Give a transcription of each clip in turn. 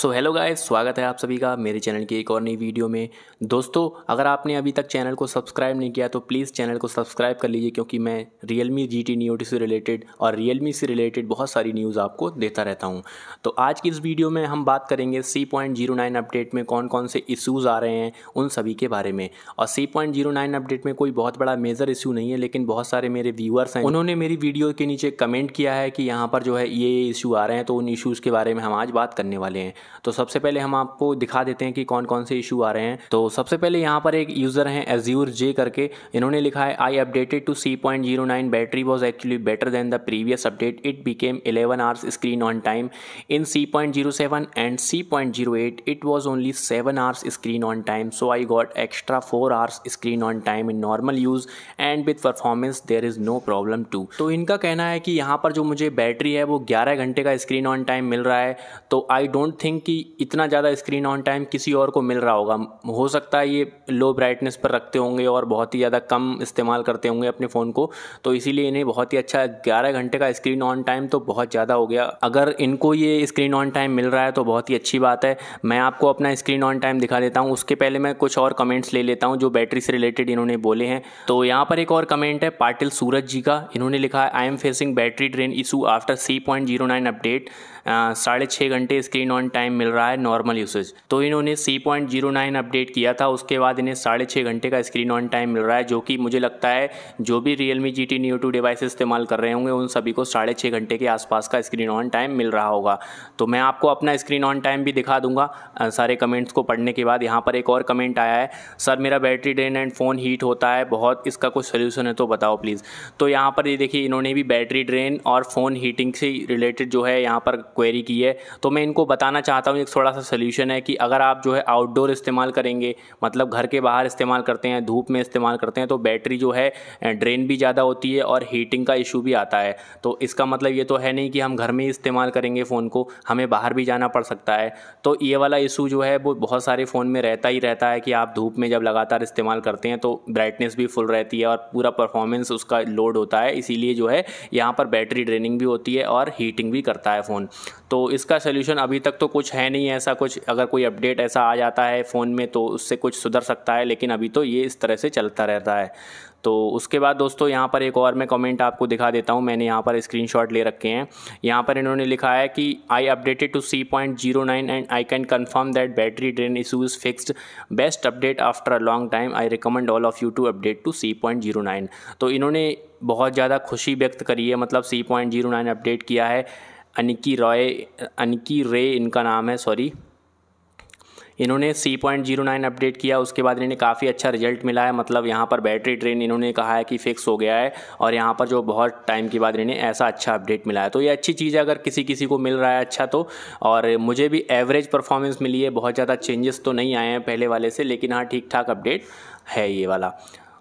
so hello guys स्वागत है आप सभी का मेरे चैनल की एक और नई वीडियो में दोस्तों अगर आपने अभी तक चैनल को सब्सक्राइब नहीं किया तो प्लीज़ चैनल को सब्सक्राइब कर लीजिए क्योंकि मैं रियल मी जी टी न्यूटी से रिलेटेड और रियल मी से रिलेटेड बहुत सारी न्यूज़ आपको देता रहता हूँ तो आज की इस वीडियो में हम बात करेंगे C point zero nine update में कौन कौन से इशूज़ आ रहे हैं उन सभी के बारे में और C point zero nine update में कोई बहुत बड़ा मेजर इशू नहीं है लेकिन बहुत सारे मेरे व्यूअर्स हैं उन्होंने मेरी वीडियो के नीचे कमेंट किया है कि यहाँ पर जो है ये इशू आ रहे हैं तो उन इशूज़ के बारे में हम आज बात करने वाले हैं तो सबसे पहले हम आपको दिखा देते हैं कि कौन कौन से इशू आ रहे हैं तो सबसे पहले यहाँ पर एक यूज़र हैं एज्यूर जे करके इन्होंने लिखा है I updated to C point zero nine battery was actually better than the previous update it became eleven hours screen on time in C point zero seven and C point zero eight it was only seven hours screen on time so I got extra four hours screen on time in normal use and with performance there is no problem too तो इनका कहना है कि यहाँ पर जो मुझे battery है वो ग्यारह घंटे का स्क्रीन ऑन टाइम मिल रहा है तो आई डोंट थिंक थिंक कि इतना ज़्यादा स्क्रीन ऑन टाइम किसी और को मिल रहा होगा हो सकता है ये लो ब्राइटनेस पर रखते होंगे और बहुत ही ज़्यादा कम इस्तेमाल करते होंगे अपने फ़ोन को तो इसीलिए इन्हें बहुत ही अच्छा ग्यारह घंटे का स्क्रीन ऑन टाइम तो बहुत ज़्यादा हो गया अगर इनको ये स्क्रीन ऑन टाइम मिल रहा है तो बहुत ही अच्छी बात है मैं आपको अपना स्क्रीन ऑन टाइम दिखा देता हूँ उसके पहले मैं कुछ और कमेंट्स ले लेता हूँ जो बैटरी से रिलेटेड इन्होंने बोले हैं तो यहाँ पर एक और कमेंट है पाटिल सूरज जी का इन्होंने लिखा है I am facing battery drain issue after C point zero nine update साढ़े छः घंटे स्क्रीन ऑन टाइम मिल रहा है नॉर्मल यूसेज तो इन्होंने C point zero nine update किया था उसके बाद इन्हें साढ़े छः घंटे का स्क्रीन ऑन टाइम मिल रहा है जो कि मुझे लगता है जो भी Realme G T new two device इस्तेमाल कर रहे होंगे उन सभी को साढ़े छः घंटे के आसपास का स्क्रीन ऑन टाइम मिल रहा होगा तो मैं आपको अपना स्क्रीन ऑन टाइम भी दिखा दूंगा सारे कमेंट्स को पढ़ने के बाद यहाँ पर एक और कमेंट आया है सर मेरा battery drain and phone heat होता है बहुत इसका कुछ सोल्यूशन है तो बताओ प्लीज़ तो यहाँ पर ये देखिए इन्होंने भी बैटरी ड्रेन और फ़ोन हीटिंग से रिलेटेड जो है यहाँ पर क्वेरी की है तो मैं इनको बताना चाहता हूँ एक थोड़ा सा सोल्यूशन है कि अगर आप जो है आउटडोर इस्तेमाल करेंगे मतलब घर के बाहर इस्तेमाल करते हैं धूप में इस्तेमाल करते हैं तो बैटरी जो है ड्रेन भी ज़्यादा होती है और हीटिंग का इशू भी आता है तो इसका मतलब ये तो है नहीं कि हम घर में ही इस्तेमाल करेंगे फ़ोन को हमें बाहर भी जाना पड़ सकता है तो ये वाला इशू जो है वो बहुत सारे फ़ोन में रहता ही रहता है कि आप धूप में जब लगातार इस्तेमाल करते हैं तो ब्राइटनेस भी फुल रहती है और पूरा परफॉर्मेंस उसका लोड होता है इसीलिए जो है यहाँ पर बैटरी ड्रेनिंग भी होती है और हीटिंग भी करता है फ़ोन तो इसका सलूशन अभी तक तो कुछ है नहीं ऐसा कुछ अगर कोई अपडेट ऐसा आ जाता है फ़ोन में तो उससे कुछ सुधर सकता है लेकिन अभी तो ये इस तरह से चलता रहता है तो उसके बाद दोस्तों यहाँ पर एक और मैं कमेंट आपको दिखा देता हूँ मैंने यहाँ पर स्क्रीनशॉट ले रखे हैं यहाँ पर इन्होंने लिखा है कि I updated to C point zero nine and I can confirm that battery drain issues fixed best update after a long time I recommend all of you to update to C point zero nine तो इन्होंने बहुत ज़्यादा खुशी व्यक्त करी है मतलब C point zero nine update किया है अनिकी रॉय अनिकी रे इनका नाम है सॉरी इन्होंने C point zero nine update किया उसके बाद इन्हें काफ़ी अच्छा रिजल्ट मिला है मतलब यहाँ पर बैटरी ट्रेन इन्होंने कहा है कि फिक्स हो गया है और यहाँ पर जो बहुत टाइम के बाद इन्हें ऐसा अच्छा अपडेट मिला है तो ये अच्छी चीज़ है अगर किसी किसी को मिल रहा है अच्छा तो और मुझे भी एवरेज परफॉर्मेंस मिली है बहुत ज़्यादा चेंजेस तो नहीं आए हैं पहले वाले से लेकिन हाँ ठीक ठाक अपडेट है ये वाला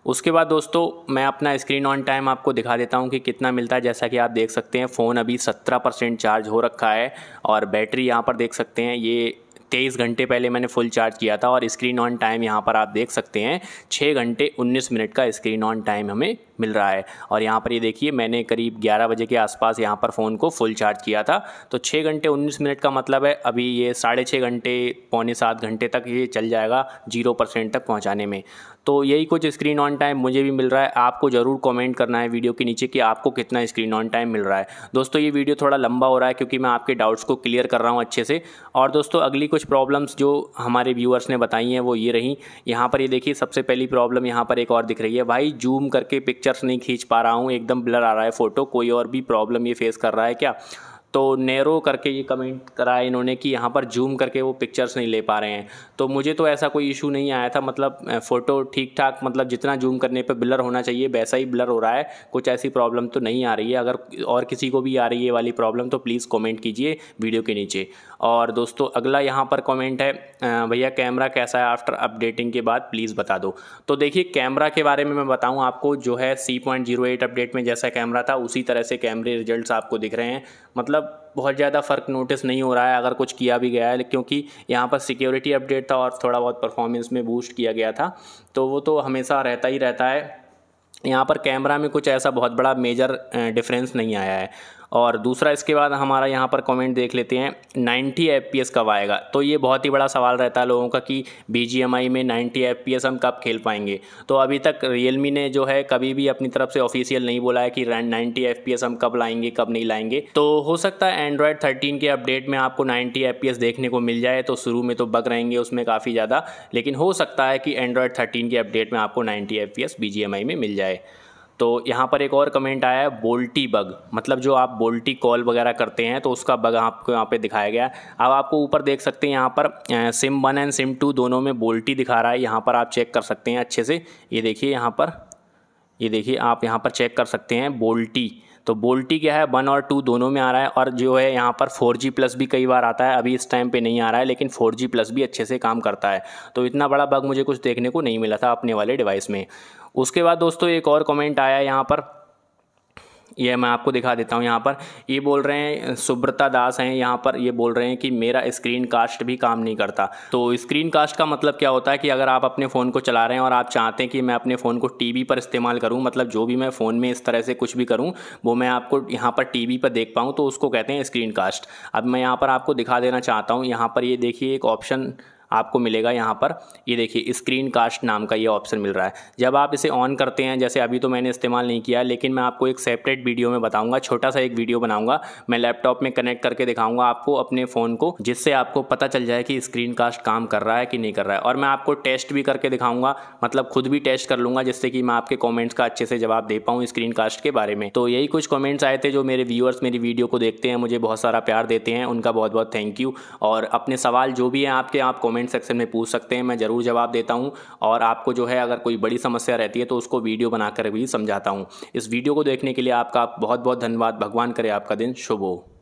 उसके बाद दोस्तों मैं अपना स्क्रीन ऑन टाइम आपको दिखा देता हूँ कि कितना मिलता है जैसा कि आप देख सकते हैं फ़ोन अभी सत्रह परसेंट चार्ज हो रखा है और बैटरी यहाँ पर देख सकते हैं ये तेईस घंटे पहले मैंने फुल चार्ज किया था और स्क्रीन ऑन टाइम यहाँ पर आप देख सकते हैं छः घंटे उन्नीस मिनट का स्क्रीन ऑन टाइम हमें मिल रहा है और यहाँ पर ये यह देखिए मैंने करीब ग्यारह बजे के आसपास यहाँ पर फ़ोन को फुल चार्ज किया था तो छः घंटे उन्नीस मिनट का मतलब है अभी ये साढ़े छः घंटे पौने सात घंटे तक ये चल जाएगा जीरो परसेंट तक पहुँचाने में तो यही कुछ स्क्रीन ऑन टाइम मुझे भी मिल रहा है आपको ज़रूर कमेंट करना है वीडियो के नीचे कि आपको कितना स्क्रीन ऑन टाइम मिल रहा है दोस्तों ये वीडियो थोड़ा लंबा हो रहा है क्योंकि मैं आपके डाउट्स को क्लियर कर रहा हूँ अच्छे से और दोस्तों अगली कुछ प्रॉब्लम्स जो हमारे व्यूअर्स ने बताई हैं वो ये रही यहाँ पर ये देखिए सबसे पहली प्रॉब्लम यहाँ पर एक और दिख रही है भाई जूम करके पिक्चर्स नहीं खींच पा रहा हूँ एकदम ब्लर आ रहा है फ़ोटो कोई और भी प्रॉब्लम ये फेस कर रहा है क्या तो नेरो करके ये कमेंट कराया इन्होंने कि यहाँ पर जूम करके वो पिक्चर्स नहीं ले पा रहे हैं तो मुझे तो ऐसा कोई इशू नहीं आया था मतलब फ़ोटो ठीक ठाक मतलब जितना जूम करने पे ब्लर होना चाहिए वैसा ही ब्लर हो रहा है कुछ ऐसी प्रॉब्लम तो नहीं आ रही है अगर और किसी को भी आ रही है वाली प्रॉब्लम तो प्लीज़ कॉमेंट कीजिए वीडियो के नीचे और दोस्तों अगला यहाँ पर कमेंट है भैया कैमरा कैसा है आफ्टर अपडेटिंग के बाद प्लीज़ बता दो तो देखिए कैमरा के बारे में मैं बताऊँ आपको जो है सी अपडेट में जैसा कैमरा था उसी तरह से कैमरे रिजल्ट आपको दिख रहे हैं मतलब बहुत ज़्यादा फ़र्क नोटिस नहीं हो रहा है अगर कुछ किया भी गया है क्योंकि यहाँ पर सिक्योरिटी अपडेट था और थोड़ा बहुत परफॉर्मेंस में बूस्ट किया गया था तो वो तो हमेशा रहता ही रहता है यहाँ पर कैमरा में कुछ ऐसा बहुत बड़ा मेजर डिफरेंस नहीं आया है और दूसरा इसके बाद हमारा यहाँ पर कमेंट देख लेते हैं 90 एफ कब आएगा तो ये बहुत ही बड़ा सवाल रहता है लोगों का कि बी में 90 एफ हम कब खेल पाएंगे तो अभी तक रियलमी ने जो है कभी भी अपनी तरफ से ऑफिशियल नहीं बोला है कि नाइन्टी एफ हम कब लाएंगे कब नहीं लाएंगे तो हो सकता है एंड्रॉयड थर्टीन के अपडेट में आपको नाइन्टी एफ देखने को मिल जाए तो शुरू में तो बग रहेंगे उसमें काफ़ी ज़्यादा लेकिन हो सकता है कि एंड्रॉयड थर्टीन के अपडेट में आपको नाइन्टी एफ बी में मिल जाए तो यहाँ पर एक और कमेंट आया है बोल्टी बग मतलब जो आप बोल्टी कॉल वगैरह करते हैं तो उसका बग आपको यहाँ पे दिखाया गया है अब आपको ऊपर देख सकते हैं यहाँ पर SIM one and SIM two दोनों में बोल्टी दिखा रहा है यहाँ पर आप चेक कर सकते हैं अच्छे से ये देखिए यहाँ पर ये देखिए आप यहाँ पर चेक कर सकते हैं बोल्टी तो बोल्टी क्या है वन और टू दोनों में आ रहा है और जो है यहाँ पर फोर जी प्लस भी कई बार आता है अभी इस टाइम पे नहीं आ रहा है लेकिन फोर जी प्लस भी अच्छे से काम करता है तो इतना बड़ा बग मुझे कुछ देखने को नहीं मिला था अपने वाले डिवाइस में उसके बाद दोस्तों एक और कमेंट आया यहाँ पर ये मैं आपको दिखा देता हूँ यहाँ पर ये बोल रहे हैं सुब्रता दास हैं यहाँ पर ये बोल रहे हैं कि मेरा स्क्रीन कास्ट भी काम नहीं करता तो स्क्रीन कास्ट का मतलब क्या होता है कि अगर आप अपने फ़ोन को चला रहे हैं और आप चाहते हैं कि मैं अपने फ़ोन को टीवी पर इस्तेमाल करूँ मतलब जो भी मैं फ़ोन में इस तरह से कुछ भी करूँ वो मैं आपको यहाँ पर टी पर देख पाऊँ तो उसको कहते हैं स्क्रीन कास्ट अब मैं यहाँ पर आपको दिखा देना चाहता हूँ यहाँ पर ये देखिए एक ऑप्शन आपको मिलेगा यहाँ पर ये देखिए स्क्रीन कास्ट नाम का ये ऑप्शन मिल रहा है जब आप इसे ऑन करते हैं जैसे अभी तो मैंने इस्तेमाल नहीं किया लेकिन मैं आपको एक सेपरेट वीडियो में बताऊँगा छोटा सा एक वीडियो बनाऊँगा मैं लैपटॉप में कनेक्ट करके दिखाऊँगा आपको अपने फ़ोन को जिससे आपको पता चल जाए कि स्क्रीन कास्ट काम कर रहा है कि नहीं कर रहा है और मैं आपको टेस्ट भी करके दिखाऊँगा मतलब खुद भी टेस्ट कर लूँगा जिससे कि मैं आपके कॉमेंट्स का अच्छे से जवाब दे पाऊँ स्क्रीन कास्ट के बारे में तो यही कुछ कॉमेंट्स आए थे जो मेरे व्यूअर्स मेरी वीडियो को देखते हैं मुझे बहुत सारा प्यार देते हैं उनका बहुत बहुत थैंक यू और अपने सवाल जो भी हैं आपके आप कॉमेंट कमेंट सेक्शन में पूछ सकते हैं मैं ज़रूर जवाब देता हूँ और आपको जो है अगर कोई बड़ी समस्या रहती है तो उसको वीडियो बनाकर भी समझाता हूँ इस वीडियो को देखने के लिए आपका बहुत बहुत धन्यवाद भगवान करे आपका दिन शुभ हो